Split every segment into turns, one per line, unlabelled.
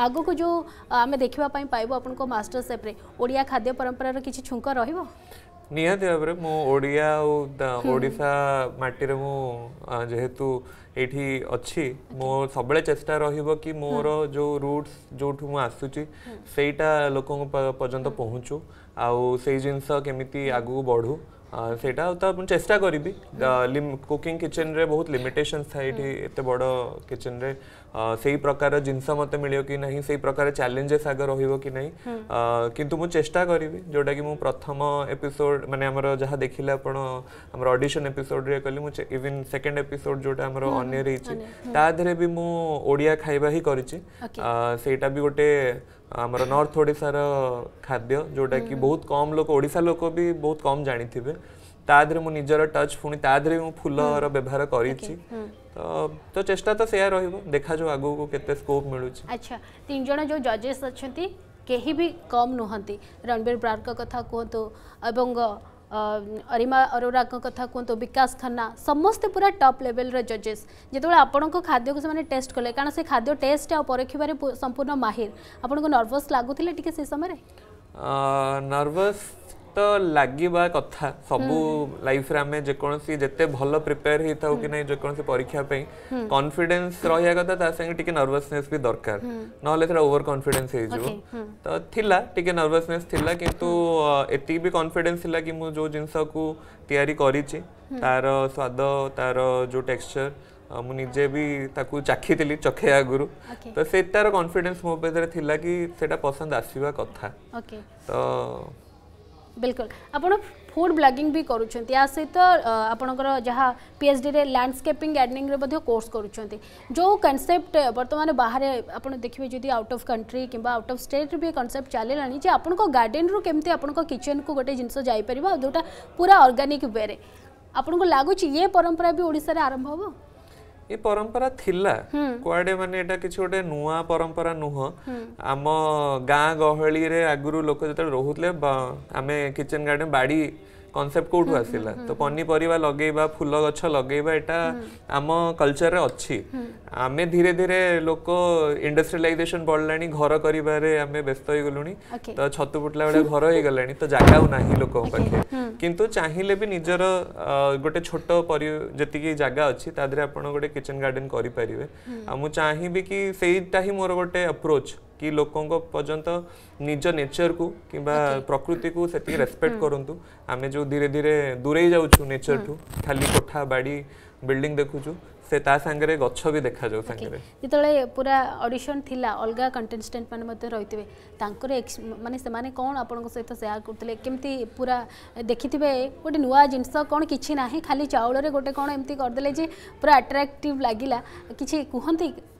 आगो को जो आम देखापी पाइब आपस्टर सेफ्रे ओडिया खाद्य परंपरार किसी छुंक र भाव
में मुड़िया ओडा मटी जेहेतु ये अच्छी मो सब चेष्टा रही मोर जो रुट्स जो आसूची से लोक पर्यटन पहुँचू आई जिनस केमी आगू बढ़ू से चेस्टा कर कुकिंग किचेन रे बहुत लिमिटेशन थे बड़ किचेन रे से प्रकार जिनस मत मिल कि नहीं से प्रकार चैलेंजेस आगे रही कि ना कि चेष्टा करी जोटा कि प्रथम एपिसोड मैंने जहाँ देखिले आपर audition episode even second episode जो अनियर ही भी मुझे खाई खाइबा ही करा भी गोटे आमर नर्थ ओडार खाद्य जोटा कि बहुत कम लोक ओडा लोक भी बहुत कम जानी ताधर मुझ निजर टच पुणी ताधर फुल फुलर व्यवहार कर
तो
तो चेष्टा तो सेया रहइबो देखा जो आगु को केते स्कोप मिलुच
अच्छा तीन जणा जो जजेस अछंती केही भी कम नहंती रणबीर ब्रार का कथा को तो एवं ଅରିମା ଅରୋରାଙ୍କ କଥା କୁହନ୍ତୁ ବିକାଶ ଖାନ୍ନା ସମସ୍ତେ ପୁରା ଟପ୍ ଲେଭେଲ୍ର ଜଜେସ୍ ଯେତେବେଳେ ଆପଣଙ୍କ ଖାଦ୍ୟକୁ ସେମାନେ ଟେଷ୍ଟ କଲେ କାରଣ ସେ ଖାଦ୍ୟ ଟେଷ୍ଟ ଆଉ ପରଖିବାରେ ସମ୍ପୂର୍ଣ୍ଣ ମାହିର ଆପଣଙ୍କୁ ନର୍ଭସ୍ ଲାଗୁଥିଲେ ଟିକେ ସେ ସମୟରେ
ନର୍ଭସ୍ तो लगवा कथा सब लाइफ जेकोसी जिते भल प्रिपेयर ही था कि नहीं जेको परीक्षापे कन्फिडेन्स रही कथा तेजे नर्भसने भी दरकार ना ओवर कन्फिडेन्स तो टी नर्भसने कि कन्फिडेन्स कि जो जिनस तैयारी कर स्वाद तार जो टेक्सचर मुझे भी ताकु चाखी थी चखे आगु तो से तार कन्फिडेन्स मोदी थी कि पसंद आसवा कथा तो
बिल्कुल आप फुड ब्लगिंग भी करूँ या सहित आपणकर जहाँ PhD D landscaping gardening course कर जो कनसेप्ट बर्तमान बाहर आप देखिए जदि आउट अफ कंट्री कि आउट अफ स्टेट भी कनसेप्ट चलला जे आपण गार्डेन रू केमती आपण को गोटे जिनस जापर जोटा पूरा अर्गानिक वे आपको लगुच ये परंपरा भी ओडार आरंभ हम
ଏ ପରମ୍ପରା ଥିଲା କୁଆଡ଼େ ମାନେ ଏଇଟା କିଛି ଗୋଟେ ନୂଆ ପରମ୍ପରା ନୁହଁ ଆମ ଗାଁ ଗହଳିରେ ଆଗରୁ ଲୋକ ଯେତେବେଳେ ରହୁଥିଲେ ଆମେ କିଚେନ୍ ଗାର୍ଡ଼େନ୍ ବାଡ଼ି कनसेप्ट आसला तो पनीपरिया लगे फुल गच्छ लगे यहाँ आम कलचर अच्छी आम धीरे धीरे लोक इंडस्ट्रियलाइजेशन बढ़ला घर करस्त हो गलु तो छतु फुटला बड़े घर हो गला तो जगह लोक कि चाहिए भी निजर गोटे छोट जी जगह अच्छी तादे आप गोटे किचेन गार्डेन करें मुझे चाहे कि मोर गोटे अप्रोच कि लोकों पर्यत निज नेचर को कि प्रकृति को रेस्पेक्ट करूँ आम जो धीरे धीरे दूरे जाऊँ नेचर ठू खाली कोठा बाड़ी बिल्डिंग देखुचु से अलग
कंटेस्टेंट मान रही थे मानते कौन आप सेयार करते कि गोटे नुआ जिनस कौन किसी ना खाली चाउल गोटे कौन करदे पूरा आट्राक्टिव लगे किसी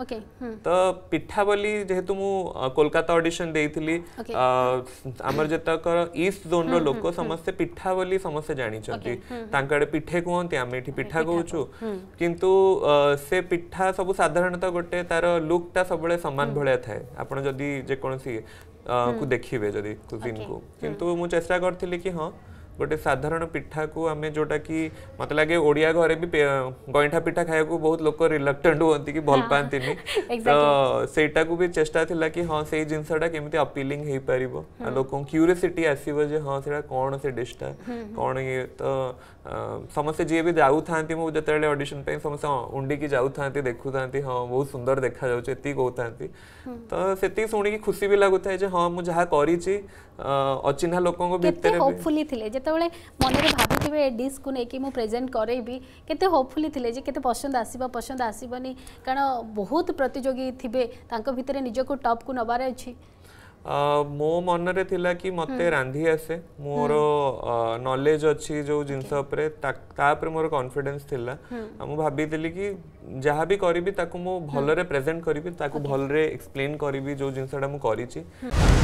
तो
पिठा बोली जेहेतु मु कोलकाता ऑडिशन देथिली okay. अमर जतक ईस्ट जोन रो लोक समस्त पिठा बोली समस्त जानी छथि तांकडे पिठे कोन ते आमे इठी पिठा कहउछु किंतु से पिठा सब साधारणता गोटे तार लुक ता सबले समान भले थाए आपण जदी जे कोनसी को देखिबे जदी कुजिन को किंतु मु चेष्टा करथिली कि हां गोटे साधारण पिठा को आम जोटा कि मत लगे ओडिया घर भी गईठा पिठा खाया बहुत लोग रिलक्टेन्ट हूँ कि भल पाती तो से भी चेषा था कि हाँ से जिनसा केमी अपिलिंग पार लोक क्यूरीयसीटी आसो हाँ से कौन से डिशा कौन ये तो समस्त जी भी जाऊँ मुझे अडिशन समस्त उंडिकी जाऊँ देखु था हाँ बहुत सुंदर देखा जाती कहते तो से शुणी खुशी भी लगुता है हाँ मुझे जहाँ करी अचिन्हा लोक होपफुल
मन में भाथे डिश को लेकिन मुझे प्रेजेन्ट करेबी के पसंद आसब पसंद आसबनी कारण बहुत प्रतिजोगी थे भितर निजक टप को नवार
मो मन कि मत हम्म। रांधि आसे मोर नलेज अच्छी जो जिनस मोर कन्फिडेन्स भाभी कि जहाँ भी करी हम्म। भलरे प्रेजेन्ट करी भल्लें एक्सप्लेन करी जो जिनसा मुझे